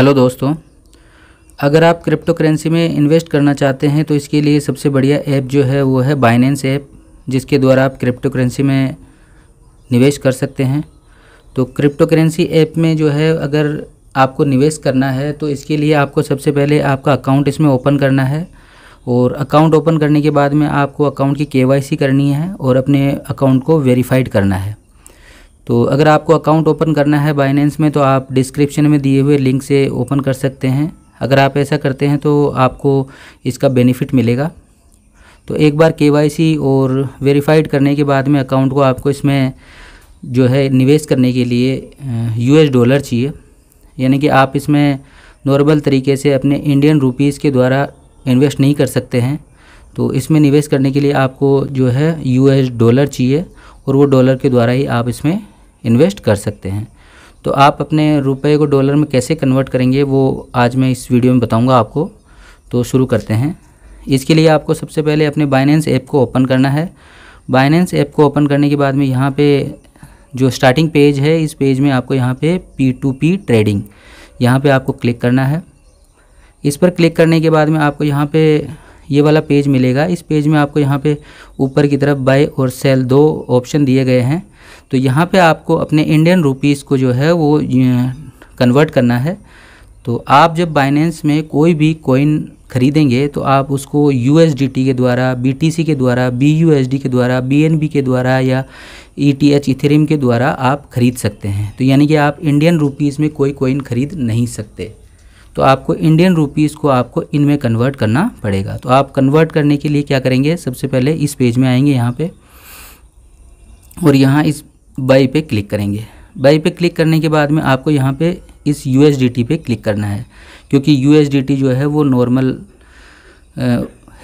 hello दोस्तों अगर आप क्रिप्टो करेंसी में इन्वेस्ट करना चाहते हैं तो इसके लिए सबसे बढ़िया ऐप जो है वो है बाइनेंस ऐप जिसके द्वारा आप क्रिप्टो करेंसी में निवेश कर सकते हैं तो क्रिप्टो करेंसी ऐप में जो है अगर आपको निवेश करना है तो इसके लिए आपको सबसे पहले आपका अकाउंट इसमें ओपन करना है और अकाउंट ओपन करने के बाद में आपको अकाउंट की के करनी है और अपने अकाउंट को वेरीफाइड करना है तो अगर आपको अकाउंट ओपन करना है बाइनेंस में तो आप डिस्क्रिप्शन में दिए हुए लिंक से ओपन कर सकते हैं अगर आप ऐसा करते हैं तो आपको इसका बेनिफिट मिलेगा तो एक बार के और वेरीफाइड करने के बाद में अकाउंट को आपको इसमें जो है निवेश करने के लिए यूएस डॉलर चाहिए यानी कि आप इसमें नॉर्मल तरीके से अपने इंडियन रुपीज़ के द्वारा इन्वेस्ट नहीं कर सकते हैं तो इसमें निवेश करने के लिए आपको जो है यूएस डॉलर चाहिए और वो डॉलर के द्वारा ही आप इसमें इन्वेस्ट कर सकते हैं तो आप अपने रुपए को डॉलर में कैसे कन्वर्ट करेंगे वो आज मैं इस वीडियो में बताऊंगा आपको तो शुरू करते हैं इसके लिए आपको सबसे पहले अपने बाइनेंस ऐप को ओपन करना है बाइनेंस ऐप को ओपन करने के बाद में यहाँ पे जो स्टार्टिंग पेज है इस पेज में आपको यहाँ पे पी टू पी ट्रेडिंग यहाँ पर आपको क्लिक करना है इस पर क्लिक करने के बाद में आपको यहाँ पर ये वाला पेज मिलेगा इस पेज में आपको यहाँ पे ऊपर की तरफ बाय और सेल दो ऑप्शन दिए गए हैं तो यहाँ पे आपको अपने इंडियन रुपीज़ को जो है वो कन्वर्ट करना है तो आप जब बाइनेंस में कोई भी कॉइन खरीदेंगे तो आप उसको यू के द्वारा बी के द्वारा बी के द्वारा बी के द्वारा या ई टी एच के द्वारा आप खरीद सकते हैं तो यानी कि आप इंडियन रुपीज़ में कोई कॉइन खरीद नहीं सकते तो आपको इंडियन रुपीज़ को आपको इनमें कन्वर्ट करना पड़ेगा तो आप कन्वर्ट करने के लिए क्या करेंगे सबसे पहले इस पेज में आएंगे यहाँ पे और यहाँ इस बाई पे क्लिक करेंगे बाई पे क्लिक करने के बाद में आपको यहाँ पे इस यू पे क्लिक करना है क्योंकि यू जो है वो नॉर्मल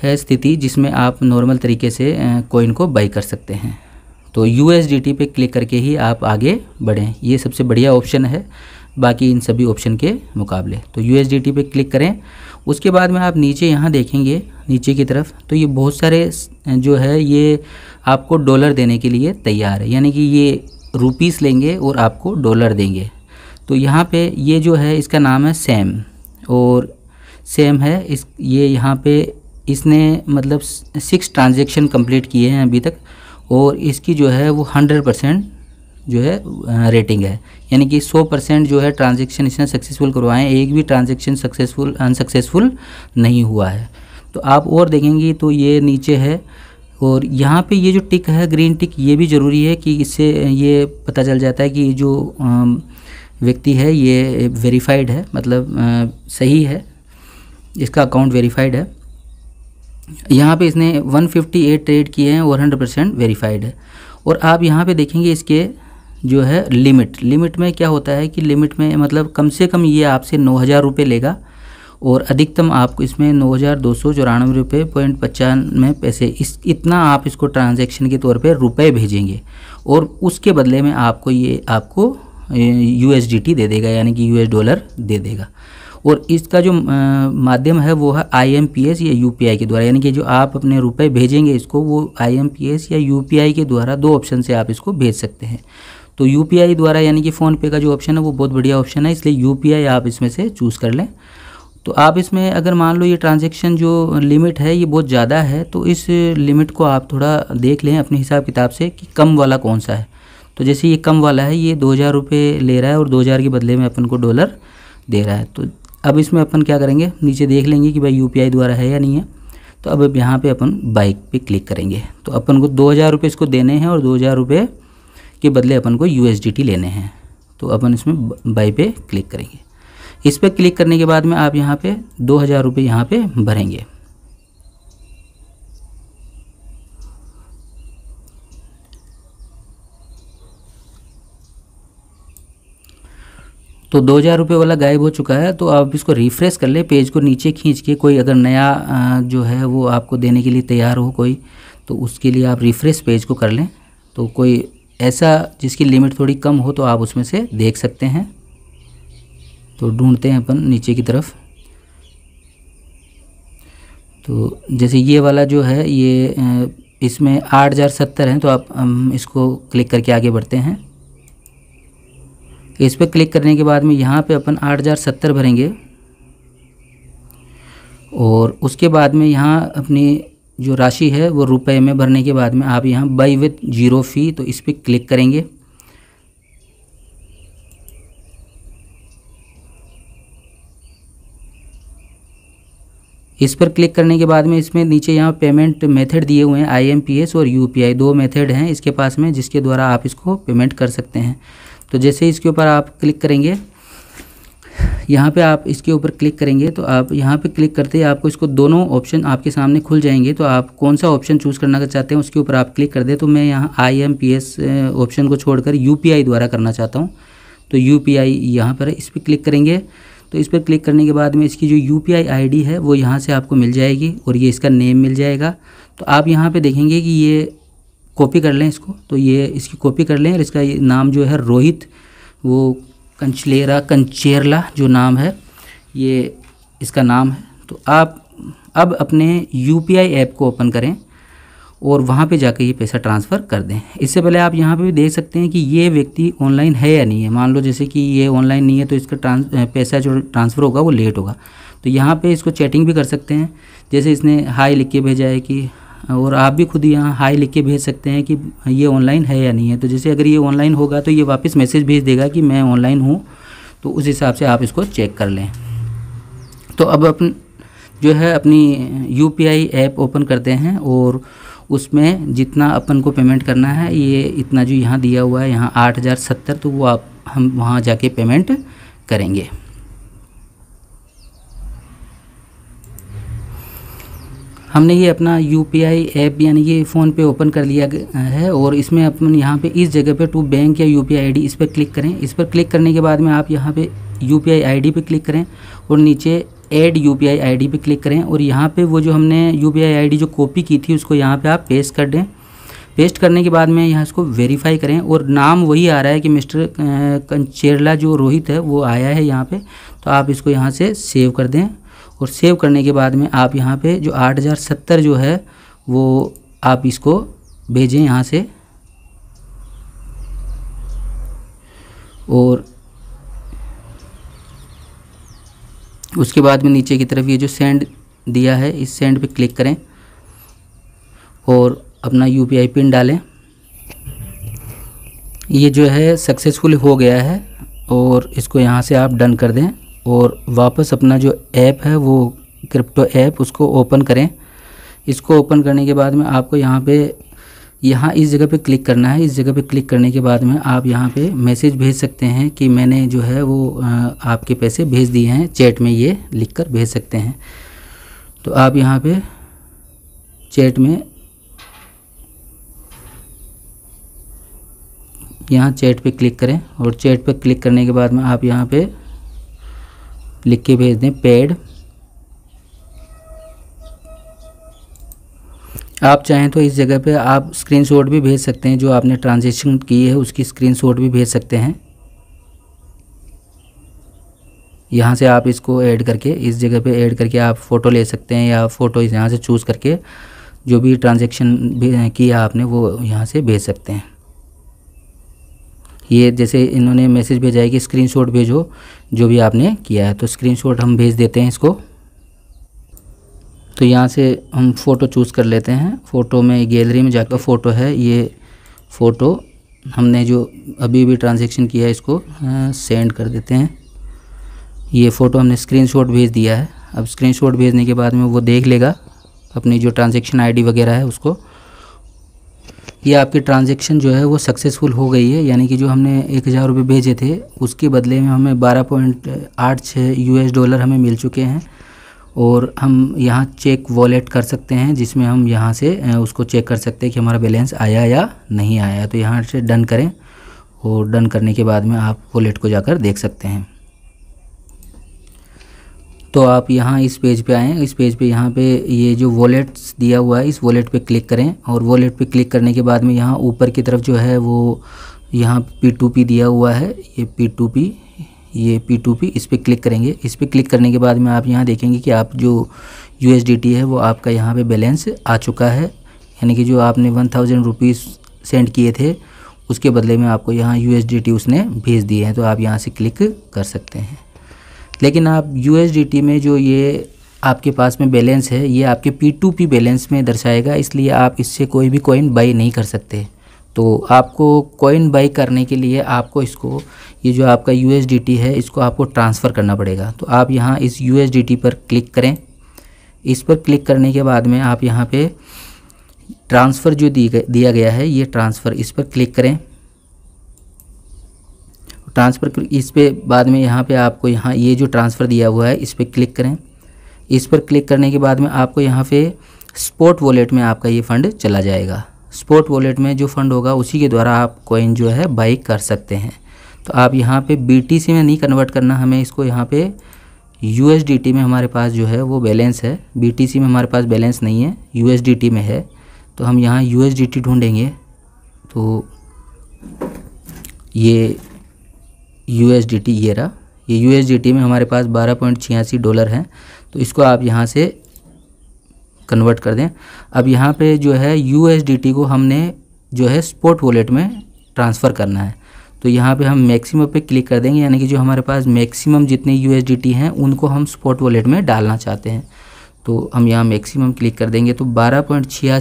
है स्थिति जिसमें आप नॉर्मल तरीके से कोइन को बाई कर सकते हैं तो यू पे क्लिक करके ही आप आगे बढ़ें ये सबसे बढ़िया ऑप्शन है बाकी इन सभी ऑप्शन के मुकाबले तो यू पे क्लिक करें उसके बाद में आप नीचे यहाँ देखेंगे नीचे की तरफ तो ये बहुत सारे जो है ये आपको डॉलर देने के लिए तैयार है यानी कि ये रुपीस लेंगे और आपको डॉलर देंगे तो यहाँ पे ये जो है इसका नाम है सेम और सेम है इस ये यहाँ पे इसने मतलब सिक्स ट्रांजेक्शन कम्प्लीट किए हैं अभी तक और इसकी जो है वो हंड्रेड परसेंट जो है रेटिंग है यानी कि 100 परसेंट जो है ट्रांजेक्शन इसने सक्सेसफुल करवाए हैं एक भी ट्रांजेक्शन सक्सेसफुल अनसक्सेसफुल नहीं हुआ है तो आप और देखेंगे तो ये नीचे है और यहाँ पे ये जो टिक है ग्रीन टिक ये भी ज़रूरी है कि इससे ये पता चल जाता है कि जो व्यक्ति है ये वेरीफाइड है मतलब सही है इसका अकाउंट वेरीफाइड है यहाँ पे इसने 158 ट्रेड किए हैं और 100 परसेंट वेरीफाइड है और आप यहाँ पे देखेंगे इसके जो है लिमिट लिमिट में क्या होता है कि लिमिट में मतलब कम से कम ये आपसे नौ हज़ार रुपये लेगा और अधिकतम आपको इसमें नौ हज़ार दो सौ चौरानवे रुपये पॉइंट पचानवे पैसे इस इतना आप इसको ट्रांजैक्शन के तौर पे रुपए भेजेंगे और उसके बदले में आपको ये आपको यू दे देगा यानी कि यू डॉलर दे देगा और इसका जो माध्यम है वो है आईएमपीएस या यूपीआई के द्वारा यानी कि जो आप अपने रुपए भेजेंगे इसको वो आईएमपीएस या यूपीआई के द्वारा दो ऑप्शन से आप इसको भेज सकते हैं तो यू द्वारा यानी कि फ़ोनपे का जो ऑप्शन है वो बहुत बढ़िया ऑप्शन है इसलिए यू आप इसमें से चूज़ कर लें तो आप इसमें अगर मान लो ये ट्रांजेक्शन जो लिमिट है ये बहुत ज़्यादा है तो इस लिमिट को आप थोड़ा देख लें अपने हिसाब किताब से कि कम वाला कौन सा है तो जैसे ये कम वाला है ये दो हज़ार रुपये ले रहा है और दो हज़ार के बदले में अपन को डॉलर दे रहा है तो अब इसमें अपन क्या करेंगे नीचे देख लेंगे कि भाई यू द्वारा है या नहीं है तो अब यहाँ पर अपन बाइक पर क्लिक करेंगे तो अपन को दो हज़ार रुपये इसको देने हैं और दो हज़ार रुपये के बदले अपन को यू लेने हैं तो अपन इसमें बाई पे क्लिक करेंगे इस पर क्लिक करने के बाद में आप यहाँ पे दो हज़ार रुपये यहाँ पर भरेंगे तो दो हज़ार रुपये वाला गायब हो चुका है तो आप इसको रिफ़्रेश कर ले पेज को नीचे खींच के कोई अगर नया जो है वो आपको देने के लिए तैयार हो कोई तो उसके लिए आप रिफ़्रेश पेज को कर लें तो कोई ऐसा जिसकी लिमिट थोड़ी कम हो तो आप उसमें से देख सकते हैं तो ढूंढते हैं अपन नीचे की तरफ तो जैसे ये वाला जो है ये इसमें आठ हज़ार सत्तर हैं तो आप हम इसको क्लिक करके आगे बढ़ते हैं इस पर क्लिक करने के बाद में यहाँ पे अपन आठ हज़ार सत्तर भरेंगे और उसके बाद में यहाँ अपनी जो राशि है वो रुपए में भरने के बाद में आप यहाँ बाई विथ जीरो फी तो इस पर क्लिक करेंगे इस पर क्लिक करने के बाद में इसमें नीचे यहाँ पेमेंट मेथड दिए हुए हैं आईएमपीएस और यूपीआई दो मेथड हैं इसके पास में जिसके द्वारा आप इसको पेमेंट कर सकते हैं तो जैसे इसके ऊपर आप क्लिक करेंगे यहाँ पे आप इसके ऊपर क्लिक करेंगे तो आप यहाँ पे क्लिक करते ही आपको इसको दोनों ऑप्शन आपके सामने खुल जाएंगे तो आप कौन सा ऑप्शन चूज़ करना चाहते हैं उसके ऊपर आप क्लिक कर दें तो मैं यहाँ I M P S option को छोड़कर यू पी आई द्वारा करना चाहता हूँ तो यू पी आई यहाँ पर इस पर क्लिक करेंगे तो इस पर क्लिक करने के बाद में इसकी जो U P I I D है वो यहाँ से आपको मिल जाएगी और ये इसका नेम मिल जाएगा तो आप यहाँ पर देखेंगे कि ये कॉपी कर लें इसको तो ये इसकी कॉपी कर लें और इसका नाम जो है रोहित वो कंचलेरा कंचेरला जो नाम है ये इसका नाम है तो आप अब अपने यू ऐप को ओपन करें और वहाँ पे जाकर ये पैसा ट्रांसफ़र कर दें इससे पहले आप यहाँ पे भी देख सकते हैं कि ये व्यक्ति ऑनलाइन है या नहीं है मान लो जैसे कि ये ऑनलाइन नहीं है तो इसका ट्रांस पैसा जो ट्रांसफ़र होगा वो लेट होगा तो यहाँ पे इसको चैटिंग भी कर सकते हैं जैसे इसने हाई लिख के भेजा है कि और आप भी खुद यहाँ हाई लिख के भेज सकते हैं कि ये ऑनलाइन है या नहीं है तो जैसे अगर ये ऑनलाइन होगा तो ये वापस मैसेज भेज देगा कि मैं ऑनलाइन हूँ तो उस हिसाब से आप इसको चेक कर लें तो अब अपन जो है अपनी यू ऐप ओपन करते हैं और उसमें जितना अपन को पेमेंट करना है ये इतना जो यहाँ दिया हुआ है यहाँ आठ हज़ार सत्तर तो वो आप हम वहाँ जाके पेमेंट करेंगे हमने ये अपना यू पी आई ऐप यानी ये फ़ोन पे ओपन कर लिया है और इसमें अपन यहाँ पे इस जगह पे टू बैंक या U P I I D इस पर क्लिक करें इस पर क्लिक करने के बाद में आप यहाँ पे U P I I D पे क्लिक करें और नीचे add U P I I D पे क्लिक करें और यहाँ पे वो जो हमने U P I I D जो कॉपी की थी उसको यहाँ पे आप पेस्ट कर दें पेस्ट करने के बाद में यहाँ इसको वेरीफाई करें और नाम वही आ रहा है कि मिस्टर कंचेरला जो रोहित है वो आया है यहाँ पर तो आप इसको यहाँ से सेव कर दें और सेव करने के बाद में आप यहाँ पे जो आठ हज़ार सत्तर जो है वो आप इसको भेजें यहाँ से और उसके बाद में नीचे की तरफ ये जो सेंड दिया है इस सेंड पे क्लिक करें और अपना यू पिन डालें ये जो है सक्सेसफुल हो गया है और इसको यहाँ से आप डन कर दें और वापस अपना जो ऐप है वो क्रिप्टो ऐप उसको ओपन करें इसको ओपन करने के बाद में आपको यहाँ पे यहाँ इस जगह पे क्लिक करना है इस जगह पे क्लिक करने के बाद में आप यहाँ पे मैसेज भेज सकते हैं कि मैंने जो है वो आपके पैसे भेज दिए हैं चैट में ये लिख कर भेज सकते हैं तो आप यहाँ पे चैट में यहाँ चैट पे क्लिक करें और चैट पे क्लिक करने के बाद में आप यहाँ पे लिख के भेज दें पेड आप चाहें तो इस जगह पे आप स्क्रीनशॉट भी भेज सकते हैं जो आपने ट्रांजेक्शन की है उसकी स्क्रीनशॉट भी भेज सकते हैं यहाँ से आप इसको ऐड करके इस जगह पे ऐड करके आप फ़ोटो ले सकते हैं या फ़ोटो यहाँ से चूज़ करके जो भी ट्रांजेक्शन किया आपने वो यहाँ से भेज सकते हैं ये जैसे इन्होंने मैसेज भेजा है कि स्क्रीन भेजो जो भी आपने किया है तो स्क्रीनशॉट हम भेज देते हैं इसको तो यहाँ से हम फ़ोटो चूज़ कर लेते हैं फ़ोटो में गैलरी में जाकर फ़ोटो है ये फ़ोटो हमने जो अभी भी ट्रांजेक्शन किया है इसको सेंड कर देते हैं ये फ़ोटो हमने स्क्रीनशॉट भेज दिया है अब स्क्रीनशॉट भेजने के बाद में वो देख लेगा अपनी जो ट्रांजेक्शन आईडी वगैरह है उसको ये आपकी ट्रांजेक्शन जो है वो सक्सेसफुल हो गई है यानी कि जो हमने एक हज़ार रुपये भेजे थे उसके बदले में हमें बारह पॉइंट आठ छः यू डॉलर हमें मिल चुके हैं और हम यहाँ चेक वॉलेट कर सकते हैं जिसमें हम यहाँ से उसको चेक कर सकते हैं कि हमारा बैलेंस आया या नहीं आया तो यहाँ से डन करें और डन करने के बाद में आप वॉलेट को जाकर देख सकते हैं तो आप यहाँ इस पेज पे आएँ इस पेज पे यहाँ पे ये जो वॉलेट्स दिया हुआ है इस वॉलेट पे क्लिक करें और वॉलेट पे क्लिक करने के बाद में यहाँ ऊपर की तरफ जो है वो यहाँ पी टू पी दिया हुआ है ये पी टू पी ये पी टू पी इस पर क्लिक करेंगे इस पर क्लिक करने के बाद में आप यहाँ देखेंगे कि आप जो यू है वो आपका यहाँ पर बैलेंस आ चुका है यानी कि जो आपने वन थाउजेंड रुपीज़ सेंड किए थे उसके बदले में आपको यहाँ यू उसने भेज दिए हैं तो आप यहाँ से क्लिक कर सकते हैं लेकिन आप यू में जो ये आपके पास में बैलेंस है ये आपके पी टू पी बैलेंस में दर्शाएगा इसलिए आप इससे कोई भी कॉइन बाई नहीं कर सकते तो आपको कॉइन बाई करने के लिए आपको इसको ये जो आपका यू है इसको आपको ट्रांसफ़र करना पड़ेगा तो आप यहाँ इस यू पर क्लिक करें इस पर क्लिक करने के बाद में आप यहाँ पे ट्रांसफ़र जो दी दिया गया है ये ट्रांसफ़र इस पर क्लिक करें ट्रांसफ़र इस पर बाद में यहाँ पे आपको यहाँ ये जो ट्रांसफ़र दिया हुआ है इस पर क्लिक करें इस पर क्लिक करने के बाद में आपको यहाँ पे स्पोर्ट वॉलेट में आपका ये फ़ंड चला जाएगा स्पोर्ट वॉलेट में जो फ़ंड होगा उसी के द्वारा आप कॉइन जो है बाई कर सकते हैं तो आप यहाँ पर बी में नहीं कन्वर्ट करना हमें इसको यहाँ पर यू में हमारे पास जो है वो बैलेंस है बी में हमारे पास बैलेंस नहीं है यू में है तो हम यहाँ यू ढूंढेंगे तो ये यू एस ये रहा ये यू में हमारे पास बारह पॉइंट छियासी डॉलर हैं तो इसको आप यहाँ से कन्वर्ट कर दें अब यहाँ पे जो है यू को हमने जो है स्पोर्ट वॉलेट में ट्रांसफ़र करना है तो यहाँ पे हम मैक्सिमम पे क्लिक कर देंगे यानी कि जो हमारे पास मैक्सिमम जितने यू हैं उनको हम स्पोर्ट वॉलेट में डालना चाहते हैं तो हम यहाँ मैक्सिमम क्लिक कर देंगे तो बारह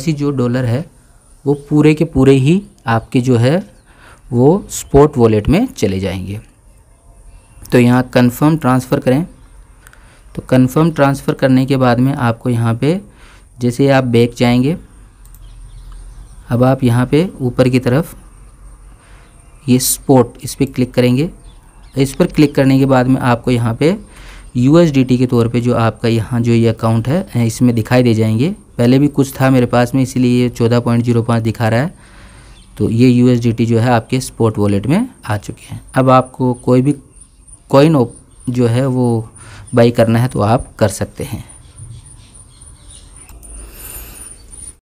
जो डॉलर है वो पूरे के पूरे ही आपके जो है वो स्पोर्ट वॉलेट में चले जाएंगे तो यहाँ कंफर्म ट्रांसफ़र करें तो कंफर्म ट्रांसफ़र करने के बाद में आपको यहाँ पे जैसे आप बैक जाएंगे अब आप यहाँ पे ऊपर की तरफ ये स्पोर्ट इस पर क्लिक करेंगे इस पर क्लिक करने के बाद में आपको यहाँ पे यू के तौर पे जो आपका यहाँ जो ये अकाउंट है इसमें दिखाई दे जाएंगे पहले भी कुछ था मेरे पास में इसीलिए ये चौदह पॉइंट जीरो पाँच दिखा रहा है तो ये यू जो है आपके स्पोर्ट वॉलेट में आ चुके हैं अब आपको कोई भी कॉइन जो है वो बाई करना है तो आप कर सकते हैं